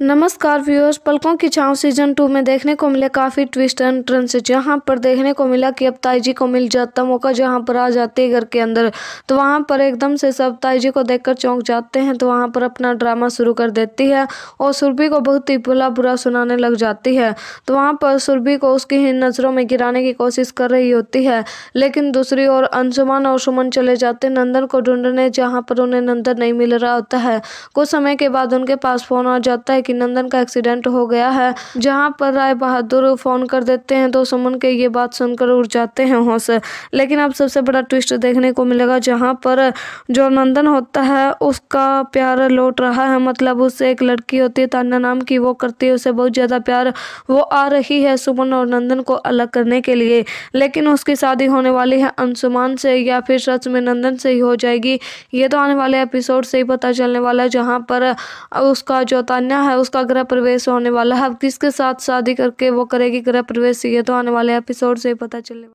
नमस्कार व्यूअर्स पलकों की छांव सीजन टू में देखने को मिले काफ़ी ट्विस्ट एंड ट्रेंस जहां पर देखने को मिला कि अब ताइजी को मिल जाता मौका जहां पर आ जाते घर के अंदर तो वहां पर एकदम से सब ताइजी को देखकर चौंक जाते हैं तो वहां पर अपना ड्रामा शुरू कर देती है और सुरभि को बहुत ही बुला बुरा सुनाने लग जाती है तो वहाँ पर सुरभि को उसकी ही नज़रों में गिराने की कोशिश कर रही होती है लेकिन दूसरी ओर अंशुमान और सुमन चले जाते नंदन को ढूंढने जहाँ पर उन्हें नंदन नहीं मिल रहा होता है कुछ समय के बाद उनके पास फ़ोन आ जाता है कि नंदन का एक्सीडेंट हो गया है जहाँ पर राय बहादुर फोन कर देते हैं तो सुमन के ये बात सुनकर उड़ जाते हैं होश लेकिन अब सबसे बड़ा ट्विस्ट देखने को मिलेगा जहाँ पर जो नंदन होता है उसका प्यार लौट रहा है मतलब उससे एक लड़की होती है तान्या नाम की वो करती है उसे बहुत ज़्यादा प्यार वो आ रही है सुमन और नंदन को अलग करने के लिए लेकिन उसकी शादी होने वाली है अंशुमान से या फिर सच में नंदन से ही हो जाएगी ये तो आने वाले एपिसोड से ही पता चलने वाला है जहाँ पर उसका जो तान्या है है उसका गृह प्रवेश होने वाला है अब किसके साथ शादी करके वो करेगी गृह प्रवेश ये तो आने वाले एपिसोड से पता चले